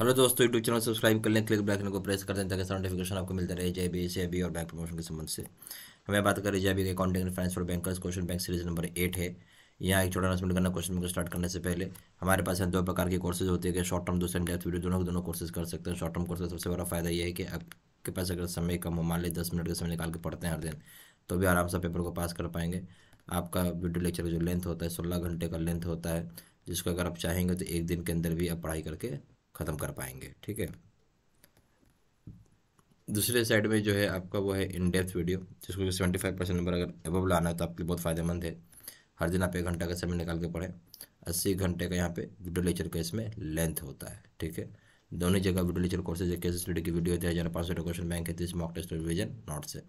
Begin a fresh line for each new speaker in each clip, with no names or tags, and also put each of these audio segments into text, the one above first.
hello दोस्तों YouTube channel subscribe कर लें क्लिक बैकन को प्रेस कर दें ताकि नोटिफिकेशन आपको मिलता रहे बी सी और बैंक प्रमोशन के संबंध से हमें बात करें जेबी के accounting and finance for bankers question bank series number eight है यहाँ एक छोटा अनाउंसमेंट करना क्वेश्चन को स्टार्ट करने से पहले हमारे पास दो प्रकार के कोर्सेज होते हैं शॉर्ट टर्म दूसरे डेप्थ वीडियो दोनों दोनों कोर्सेज कर सकते हैं शॉर्ट टर्म कोर्स का सबसे बड़ा फायदा यह है कि आपके पास अगर समय कम हो मान लीजिए दस मिनट का समय निकाल के पढ़ते हैं हर दिन तो भी आराम से पेपर को पास कर पाएंगे आपका वीडियो लेक्चर का जो लेंथ होता है सोलह घंटे का लेंथ होता है जिसको अगर आप चाहेंगे तो एक दिन के अंदर भी आप पढ़ाई करके ख़त्म कर पाएंगे ठीक है दूसरे साइड में जो है आपका वो है इन डेप्थ वीडियो जिसको सेवेंटी फाइव परसेंट नंबर अगर एबव लाना है तो आपके लिए बहुत फ़ायदेमंद है हर दिन आप एक घंटा का समय निकाल के पढ़ें अस्सी घंटे का यहाँ पे वीडियो लेक्चर का इसमें लेंथ होता है ठीक है दोनों जगह वीडियो लेक्चर कोर्सेज है केस स्टडी की वीडियो दो हज़ार पाँच सौ क्वेश्चन बैंक है तीस मॉक टेस्ट रिविजन नोट से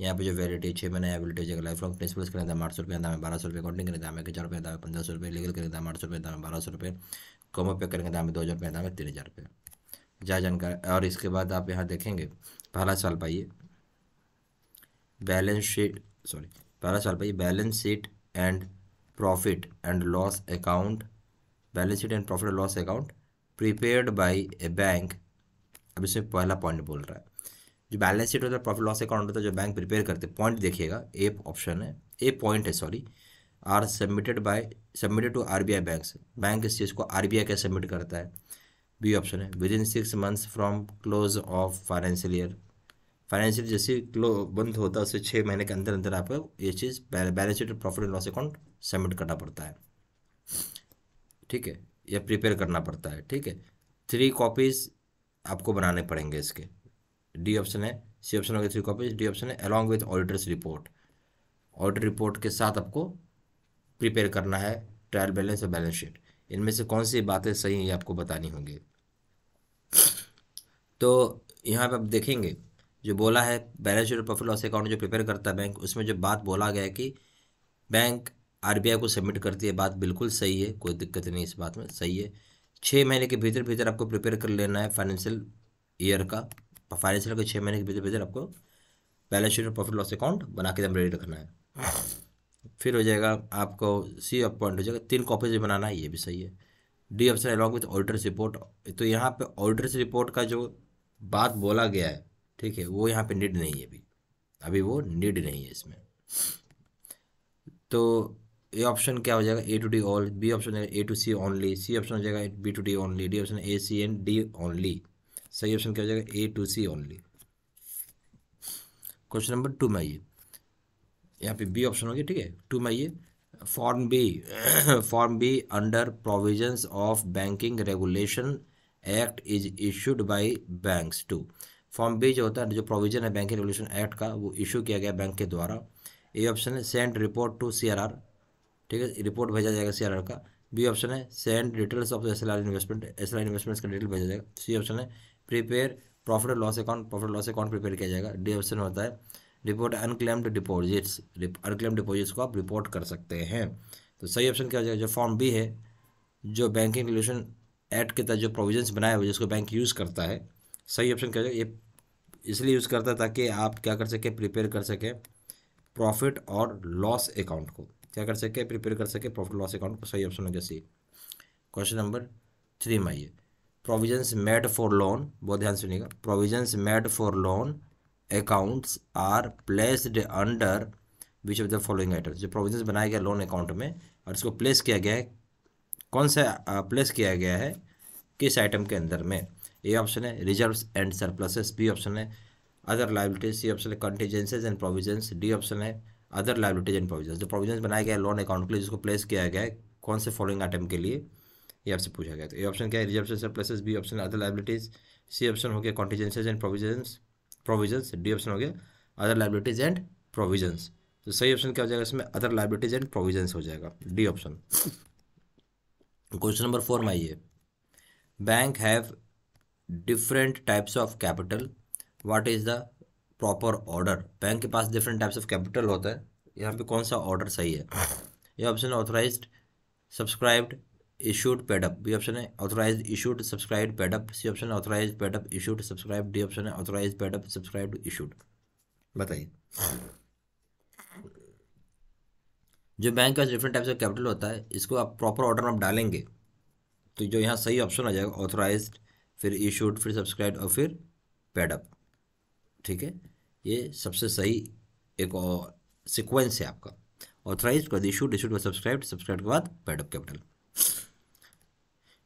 यहाँ पे जो वैलिटी है छः महीने या जगह लाइफ लॉन्ग प्रिंसिपल्स का दाम आठ सौ रुपये दाम बारह सौ रुपये अकाउंटिंग का दाम है हज़ार चार रुपये दाम पंद्रह सौ रुपये लीगल का दाम आठ सौ रुपये दाम में बारह सौ रुपये कॉमो पे करेंगे दाम दो हज़ार पैंतालीस तीन हज़ार रुपये ज़्यादा जानकारी और इसके बाद आप यहाँ देखेंगे पहला साल पाइए बैलेंस शीट सॉरी पहला साल पाइए balance sheet and profit and loss account balance sheet and profit loss account prepared by a bank अब इसमें पहला पॉइंट बोल रहा है जो बैलेंस शीट होता है प्रॉफिट लॉस अकाउंट होता है जो बैंक प्रिपेयर करते पॉइंट देखिएगा ए ऑप्शन है ए पॉइंट है sorry are submitted by submitted to R B I bank bank इस चीज़ को आर बी आई सबमिट करता है बी ऑप्शन है within six months from close of financial year financial जैसे close बंद होता है उससे छः महीने के अंदर अंदर आपको ये चीज़ balance sheet profit and loss account submit करना पड़ता है ठीक है या प्रिपेयर करना पड़ता है ठीक है थ्री कॉपीज़ आपको बनाने पड़ेंगे इसके डी ऑप्शन है सी ऑप्शन हो गया थ्री कॉपीज डी ऑप्शन है along with auditors report audit report के साथ आपको प्रिपेयर करना है ट्रायल बैलेंस और बैलेंस शीट इनमें से कौन सी बातें सही हैं आपको बतानी होंगी तो यहाँ पर आप देखेंगे जो बोला है बैलेंस शीट और प्रॉफिट लॉस अकाउंट जो प्रिपेयर करता है बैंक उसमें जो बात बोला गया है कि बैंक आई को सबमिट करती है बात बिल्कुल सही है कोई दिक्कत नहीं इस बात में सही है छः महीने के भीतर भीतर आपको प्रिपेयर कर लेना है फाइनेंशियल ईयर का फाइनेंशियल के छः महीने के भीतर भीतर आपको बैलेंस शीट और प्रॉफिट लॉस अकाउंट बना के एकदम रेडी रखना है फिर हो जाएगा आपको सी ऑफ पॉइंट हो जाएगा तीन कॉपीज भी बनाना है ये भी सही है D option along with auditors report तो यहाँ पे ऑडिटर्स रिपोर्ट का जो बात बोला गया है ठीक है वो यहाँ पे नीड नहीं है अभी अभी वो नीड नहीं है इसमें तो ए ऑप्शन क्या हो जाएगा A to D all B option A to C only C option हो जाएगा B to D only D option A C and D only सही ऑप्शन क्या हो जाएगा A to C only question number two में आइए यहाँ पे बी ऑप्शन हो गया ठीक है टू में ये form B form B under provisions of banking regulation act is issued by banks to form B जो होता है जो प्रोविजन है बैंकिंग रेगुलेशन एक्ट का वो इशू किया गया बैंक के द्वारा ए ऑप्शन है सेंड रिपोर्ट टू सी ठीक है रिपोर्ट भेजा जाएगा सी का बी ऑप्शन है send details of S L R investment S L R investments का डिटेल भेजा जाएगा सी ऑप्शन है prepare profit and loss account profit loss account prepare किया जाएगा डी ऑप्शन होता है report unclaimed deposits unclaimed deposits को आप रिपोर्ट कर सकते हैं तो सही ऑप्शन क्या हो जाएगा जो फॉर्म बी है जो बैंकिंग रेगुलेशन एक्ट के तहत जो प्रोविजंस बनाए हुए जिसको बैंक यूज़ करता है सही ऑप्शन क्या हो जाएगा ये इसलिए यूज़ करता है ताकि आप क्या कर सकें प्रिपेयर कर सकें प्रॉफिट और लॉस अकाउंट को क्या कर सके प्रिपेयर कर सके प्रॉफिट लॉस अकाउंट को सही ऑप्शन हो गया सी क्वेश्चन नंबर थ्री में आइए प्रोविजंस मेड फॉर लोन बहुत ध्यान सुनिएगा provisions made for loan accounts are placed under which of the following items जो प्रोविजन बनाया गया लोन अकाउंट में और इसको प्लेस किया गया है कौन सा प्लेस किया गया है किस आइटम के अंदर में ए ऑप्शन है reserves and surpluses B option है अदर लाइबिलिटीज सी ऑप्शन है contingencies and provision D option है अदर लाइबिलिटीज एंड प्रोविजन जो प्रोविजन बनाया गया है लोन अकाउंट के लिए जिसको प्लेस किया गया है कौन से फॉलोइंग आइटम के लिए ये आपसे पूछा गया तो ए ऑप्शन क्या है reserve surpluses B option other liabilities C option हो गया contingencies and provision provisions D option हो गया अदर लाइबिलिटीज एंड प्रोविजंस तो सही ऑप्शन क्या हो जाएगा इसमें अदर लाइबिलिटीज एंड प्रोविजंस हो जाएगा D option question number four में आइए bank have different types of capital what is the proper order bank के पास डिफरेंट टाइप्स ऑफ कैपिटल होता है यहाँ पे कौन सा ऑर्डर सही है ये option authorise subscribed issued paid up B option है authorise issued subscribe paid up C option है authorise paid up issued subscribe D option है ऑथोराइज पेडअप सब्सक्राइब इशूड बताइए जो बैंक का डिफरेंट टाइप्स ऑफ कैपिटल होता है इसको आप प्रॉपर ऑर्डर में आप डालेंगे तो जो यहाँ सही ऑप्शन आ जाएगा ऑथोराइज फिर इशूड फिर सब्सक्राइब और फिर पेडअप ठीक है ये सबसे सही एक सिक्वेंस है आपका ऑथोराइज के बाद इशूड इशूड सब्सक्राइब सब्सक्राइब के बाद paid up capital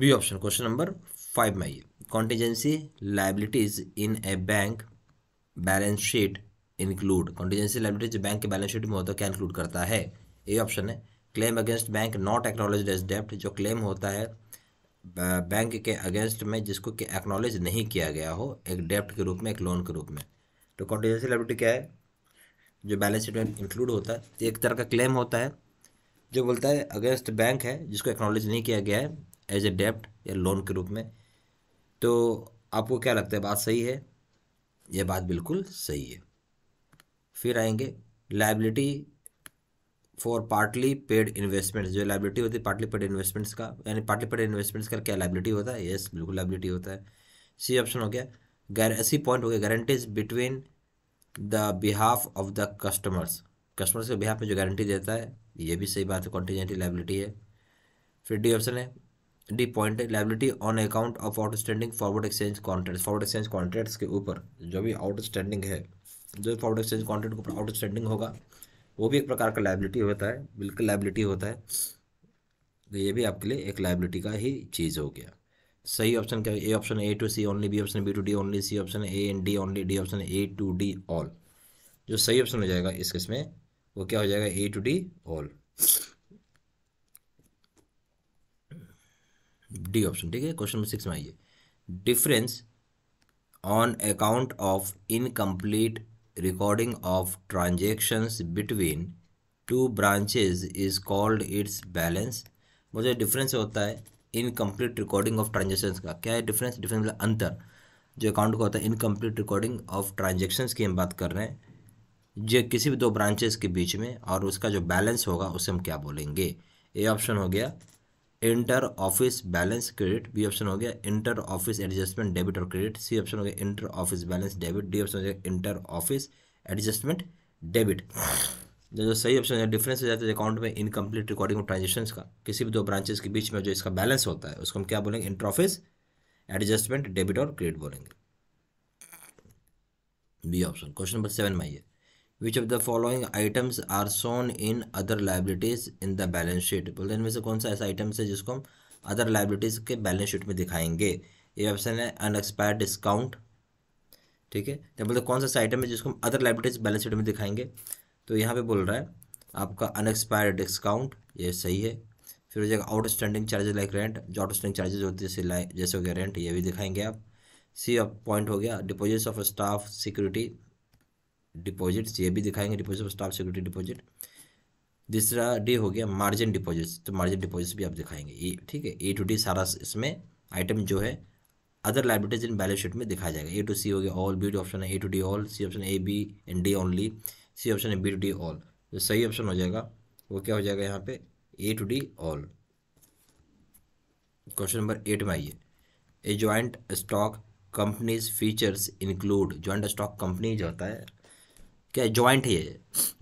B option question number five में आइए contingency liabilities in a bank balance sheet include contingency liabilities bank के बैलेंस शीट में होता है क्या इंक्लूड करता है ए ऑप्शन है claim against bank not acknowledge as डेप्ट जो क्लेम होता है बैंक के अगेंस्ट में जिसको कि एक्नोलेज नहीं किया गया हो एक डेप्ट के रूप में एक लोन के रूप में तो कॉन्टीजेंसी लाइबिलिटी क्या है जो बैलेंस शीट में इंक्लूड होता है तो एक तरह का क्लेम होता है जो बोलता है अगेंस्ट बैंक है जिसको एक्नोलेज नहीं किया गया है एज ए डेप्ट या लोन के रूप में तो आपको क्या लगता है बात सही है यह बात बिल्कुल सही है फिर आएंगे liability for partly paid investments जो लाइबिलिटी होती है पार्टली पेड इन्वेस्टमेंट्स का यानी पार्टली पेड इन्वेस्टमेंट्स का क्या लाइबिलिटी होता है यस बिल्कुल लाइबिलिटी होता है सी ऑप्शन हो गया गैर ऐसी पॉइंट हो गया guarantees between the behalf of the customers customers के बिहाफ में जो गारंटी देता है ये भी सही बात है कॉन्टीजेंटी लाइबिलिटी है फिर डी ऑप्शन है D point liability on account of outstanding forward exchange contract forward exchange contracts के ऊपर जो भी आउटस्टैंडिंग है जो फॉरवर्ड एक्सचेंज कॉन्ट्रैक्ट के ऊपर आउटस्टैंडिंग होगा वो भी एक प्रकार का लाइबिलिटी होता है बिल्कुल लाइबिलिटी होता है तो ये भी आपके लिए एक लाइबिलिटी का ही चीज़ हो गया सही ऑप्शन क्या A option A to C only B option B to D only C option A and D only D option A to D all जो सही ऑप्शन हो जाएगा इस किस में वो क्या हो जाएगा A to D all D option ठीक है क्वेश्चन नंबर सिक्स में आइए difference on account of incomplete recording of transactions between two branches is called its balance मुझे डिफरेंस होता है इनकम्प्लीट रिकॉर्डिंग ऑफ ट्रांजेक्शन्स का क्या है डिफरेंस डिफरेंस मतलब अंतर जो अकाउंट का होता है इनकम्प्लीट रिकॉर्डिंग ऑफ ट्रांजेक्शन्स की हम बात कर रहे हैं जो किसी भी दो ब्रांचेज के बीच में और उसका जो बैलेंस होगा उसे हम क्या बोलेंगे ए ऑप्शन हो गया inter office balance credit B option हो गया इंटर ऑफिस एडजस्टमेंट डेबिट और क्रेडिट सी ऑप्शन हो गया inter office balance debit D option हो गया इंटर ऑफिस एडजस्टमेंट डेबिट जो सही ऑप्शन है डिफरेंस हो जाता है अकाउंट में इनकम्प्लीट रिकॉर्डिंग ऑफ ट्रांजेक्शन का किसी भी दो ब्रांचेस के बीच में जो इसका बैलेंस होता है उसको हम क्या बोलेंगे इंटर ऑफिस एडजस्टमेंट डेबिट और क्रेडिट बोलेंगे B option question number seven में आइए which of the following items are shown in other liabilities in the balance sheet बोलते हैं इनमें से कौन सा ऐसा आइटम्स है जिसको हम अदर लाइबिलिटीज़ के बैलेंस शीट में दिखाएंगे ये ऑप्शन है अनएक्सपायर डिस्काउंट ठीक है तो बोलते कौन सा ऐसा आइटम है जिसको हम अदर लाइबिलिटीज़ बैलेंस शीट में दिखाएंगे तो यहाँ पर बोल रहा है आपका अनएक्सपायर डिस्काउंट ये सही है फिर हो जाएगा आउटस्टैंडिंग चार्जेज लाइक रेंट जो आउटस्टैंडिंग चार्जेज होते हैं जैसे जैसे हो गया रेंट ये भी दिखाएंगे आप सी पॉइंट हो गया deposits of staff security deposits ये भी दिखाएंगे डिपॉजिट स्टॉक सिक्योरिटी डिपॉजिट दूसरा डी हो गया मार्जिन डिपॉजिट्स तो मार्जिन डिपॉजिट्स भी आप दिखाएंगे ए ठीक है ए टू डी सारा इसमें आइटम जो है other liabilities in balance sheet में दिखाया जाएगा ए टू सी हो गया ऑल बी टू ऑप्शन है A to D all C option A B and D only C option है बी टू डी ऑल जो सही ऑप्शन हो जाएगा वो क्या हो जाएगा यहाँ पे A to D all question number eight में आइए A joint stock companies features include joint stock company जो होता है क्या ज्वाइंट है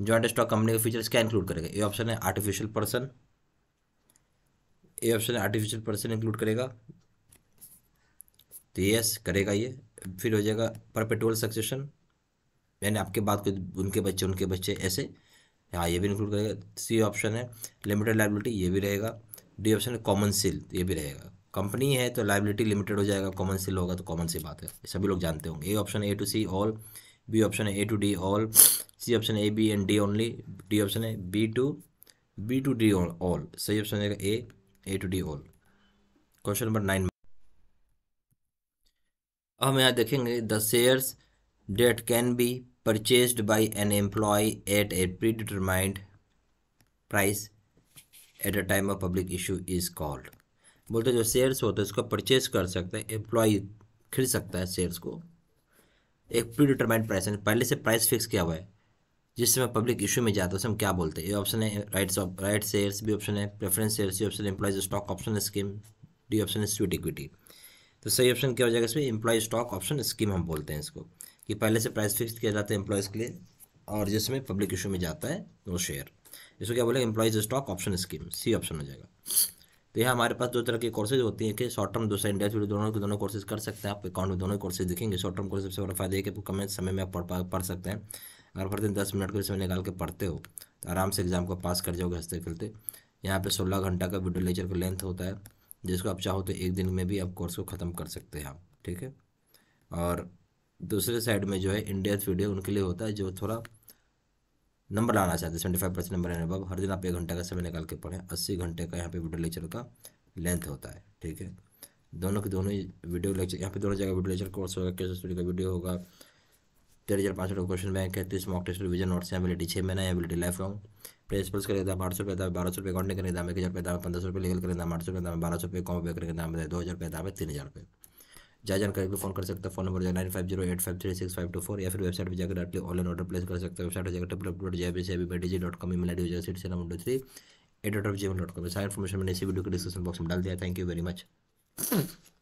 ज्वाइंट स्टॉक कंपनी के फीचर्स क्या इंक्लूड करेगा ए ऑप्शन है आर्टिफिशियल पर्सन ए ऑप्शन है आर्टिफिशियल पर्सन इंक्लूड करेगा तो यस करेगा ये फिर हो जाएगा परपेटुअल सक्सेशन यानी आपके बाद कोई उनके बच्चे उनके बच्चे ऐसे हाँ ये भी इंक्लूड करेगा सी ऑप्शन है लिमिटेड लाइबिलिटी ये भी रहेगा डी ऑप्शन है कॉमन सेल ये भी रहेगा कंपनी है तो लाइबिलिटी लिमिटेड हो जाएगा कॉमन सेल होगा तो कॉमन सी बात है सभी लोग जानते होंगे A option A to C all B option है A to D all C option A B and D only D option है B to B to D all सही ऑप्शन है A A to D all question number nine हम यहाँ देखेंगे the shares that can be by an employee at a predetermined price at a time of public issue is called बोलते जो shares होते हैं उसको purchase कर सकते हैं एम्प्लॉय खरीद सकता है शेयर्स को एक प्री डिटरमाइंड प्राइस यानी पहले से प्राइस फिक्स किया हुआ है जिस समय पब्लिक इशू में जाता है उसे हम क्या बोलते हैं ये ऑप्शन है राइट्स राइट शेयर्स भी ऑप्शन है प्रेफरेंस शेयर्स भी ऑप्शन है employees stock option scheme D option है स्वीट इक्विटी तो सही ऑप्शन क्या हो जाएगा इसमें एम्प्लॉय स्टॉक ऑप्शन स्कीम हम बोलते हैं इसको कि पहले से प्राइस फिक्स किया जाता है एम्प्लॉयज़ के लिए और जिस समय पब्लिक इशू में जाता है वो शेयर इसको क्या बोलेगा employees stock option scheme C option हो जाएगा तो यहाँ हमारे पास दो तरह के कोर्सेज होते हैं कि शॉर्ट टर्म दूसरा इंडिया वीडियो दोनों के दोनों कोर्सेज कर सकते हैं आप अकाउंट में दोनों कोर्सेज दिखेंगे शॉर्ट टर्म कोर्स सबसे बड़ा फायदा है कि कम समय में आप पढ़ पढ़ सकते हैं अगर दिन दस मिनट के समय निकाल के पढ़ते हो तो आराम से एग्जाम को पास कर जाओगे हंसते खेलते यहाँ पर सोलह घंटा का वीडियो लेक्चर का लेंथ होता है जिसको आप चाहो तो एक दिन में भी आप कोर्स को ख़त्म कर सकते हैं आप ठीक है और दूसरे साइड में जो है इंडिया वीडियो उनके लिए होता है जो थोड़ा नंबर लाना चाहते हैं सेवेंटी फाइव परसेंट नंबर लेने अब हर दिन आप एक घंटा का समय निकाल के पढ़ें अस्सी घंटे का यहाँ पे वीडियो लेक्चर का लेंथ होता है ठीक है दोनों के दोनों ही वीडियो लेक्चर यहाँ पे दोनों जगह वीडियो लेक्चर कोर्स होगा कैसे स्टडी का वीडियो होगा तेरह हज़ार पाँच सौ क्वेश्चन बैंक है तीस mock test revision notes ability छः महीना एबिलिटी लाइफ लॉन्ग प्रिंसिपल्स का दाम आठ सौ रुपये दाम बारह सौ रुपये अकाउंटिंग करेंगे दाम एक हज़ार रुपये दाम पंद्रह सौ रुपये लीगल करेंगे दाम आठ सौ रुपये दाम बारह सौ रुपये कॉम पे करेंगे दाम दो हज़ार रुपये दाम तीन हज़ार रुपये जहाँ जानकारी पे फोन कर सकते हैं phone number nine five zero eight five three six five two four या फिर वेबसाइट पर जाकर डायरेक्टली ऑनलाइन ऑर्डर प्लेस कर सकते हैं वेबसाइट हो जाएगा W dot J B B D G dot com email I D सीट से number three eight dot of G dot com सारी इन्फॉर्मेशन मैंने इसी वीडियो के डिस्क्रिप्शन बॉक्स में डाल दिया थैंक यू वेरी मच